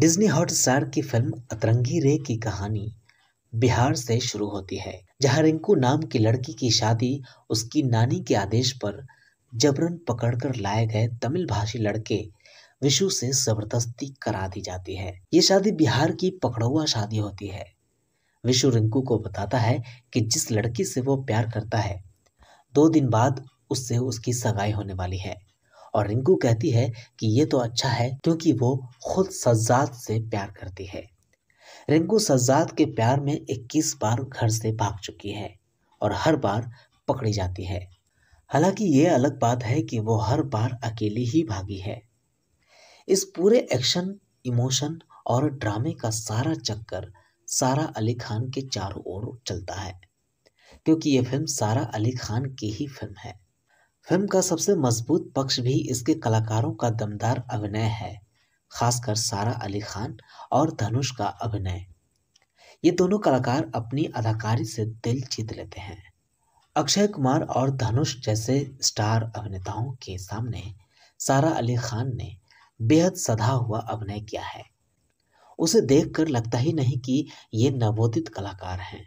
Disney Hotstar की film अतरंगी रे की कहानी बिहार से शुरू होती है जहां रिंकू नाम की लड़की की शादी उसकी नानी के आदेश पर जबरन पकड़कर लाए गए तमिल भाषी लड़के विशु से जबरदस्ती करा दी जाती है ये शादी बिहार की पकड़ौआ शादी होती है विशु रिंकू को बताता है कि जिस लड़की से वो प्यार करता है दो दिन बाद उससे उसकी सगाई होने वाली है और रिंकू कहती है कि ये तो अच्छा है क्योंकि वो खुद सज्जाद से प्यार करती है रिंकू सज्जाद के प्यार में 21 बार घर से भाग चुकी है और हर बार पकड़ी जाती है हालांकि ये अलग बात है कि वो हर बार अकेली ही भागी है इस पूरे एक्शन इमोशन और ड्रामे का सारा चक्कर सारा अली खान के चारों ओर चलता है क्योंकि ये फिल्म सारा अली खान की ही फिल्म है फिल्म का सबसे मजबूत पक्ष भी इसके कलाकारों का दमदार अभिनय है खासकर सारा अली खान और धनुष का अभिनय ये दोनों कलाकार अपनी अदाकारी से दिल जीत लेते हैं अक्षय कुमार और धनुष जैसे स्टार अभिनेताओं के सामने सारा अली खान ने बेहद सधा हुआ अभिनय किया है उसे देखकर लगता ही नहीं कि ये नवोदित कलाकार हैं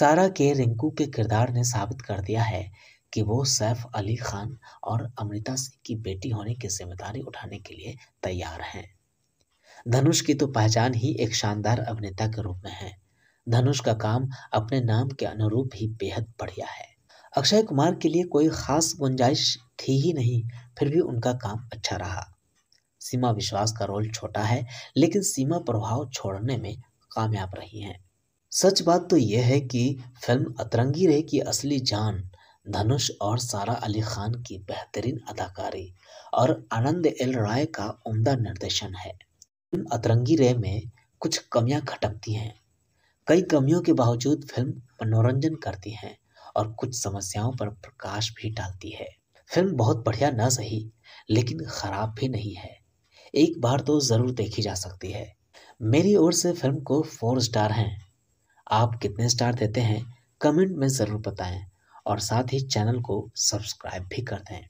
सारा के रिंकू के किरदार ने साबित कर दिया है कि वो सैफ अली खान और अमृता सिंह की बेटी होने की जिम्मेदारी उठाने के लिए तैयार हैं धनुष की तो पहचान ही एक शानदार अभिनेता के रूप में है धनुष का काम अपने नाम के अनुरूप ही बेहद बढ़िया है अक्षय कुमार के लिए कोई खास गुंजाइश थी ही नहीं फिर भी उनका काम अच्छा रहा सीमा विश्वास का रोल छोटा है लेकिन सीमा प्रभाव छोड़ने में कामयाब रही हैं सच बात तो यह है कि फिल्म अतरंगी रे की असली जान धनुष और सारा अली खान की बेहतरीन अदाकारी और आनंद एल राय का उम्दा निर्देशन है फिल्म अतरंगी रे में कुछ कमियां खटकती हैं कई कमियों के बावजूद फिल्म मनोरंजन करती है और कुछ समस्याओं पर प्रकाश भी डालती है फिल्म बहुत बढ़िया ना सही लेकिन खराब भी नहीं है एक बार तो ज़रूर देखी जा सकती है मेरी ओर से फिल्म को फोर स्टार हैं आप कितने स्टार देते हैं कमेंट में ज़रूर बताएं और साथ ही चैनल को सब्सक्राइब भी कर दें